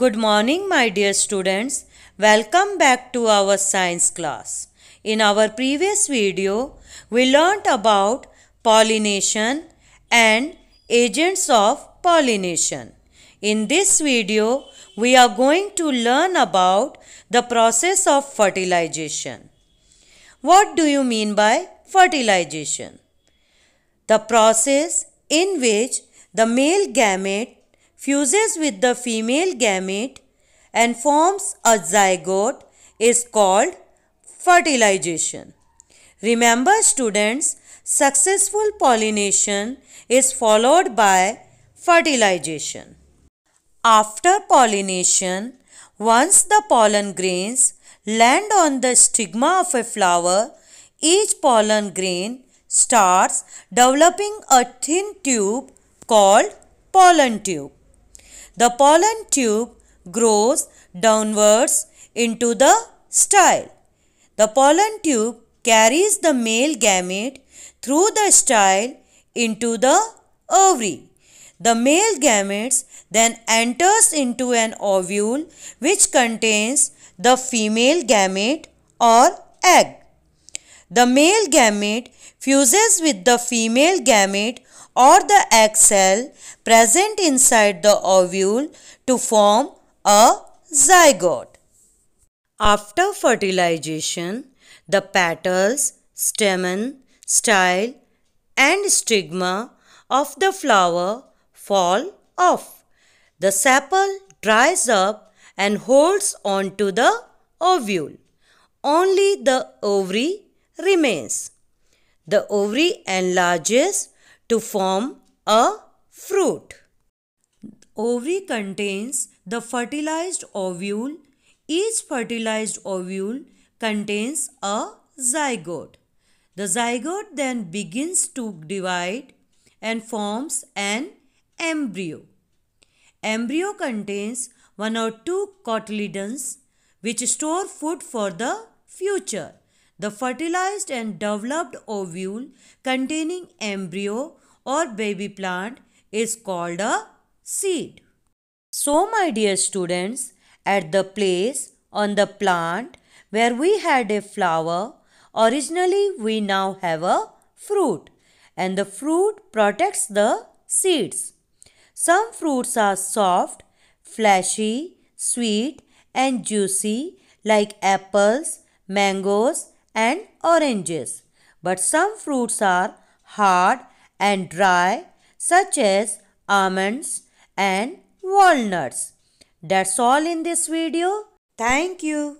Good morning, my dear students. Welcome back to our science class. In our previous video, we learnt about pollination and agents of pollination. In this video, we are going to learn about the process of fertilization. What do you mean by fertilization? The process in which the male gamete fuses with the female gamete and forms a zygote is called fertilization. Remember students, successful pollination is followed by fertilization. After pollination, once the pollen grains land on the stigma of a flower, each pollen grain starts developing a thin tube called pollen tube. The pollen tube grows downwards into the style. The pollen tube carries the male gamete through the style into the ovary. The male gametes then enters into an ovule which contains the female gamete or egg. The male gamete fuses with the female gamete or the egg cell present inside the ovule to form a zygote. After fertilization, the petals, stamen, style and stigma of the flower fall off. The sepal dries up and holds on to the ovule. Only the ovary remains. The ovary enlarges to form a fruit. Ovary contains the fertilized ovule. Each fertilized ovule contains a zygote. The zygote then begins to divide and forms an embryo. Embryo contains one or two cotyledons which store food for the future. The fertilized and developed ovule containing embryo or baby plant is called a seed. So, my dear students, at the place on the plant where we had a flower, originally we now have a fruit, and the fruit protects the seeds. Some fruits are soft, fleshy, sweet, and juicy, like apples, mangoes, and oranges. But some fruits are hard and dry such as almonds and walnuts. That's all in this video. Thank you.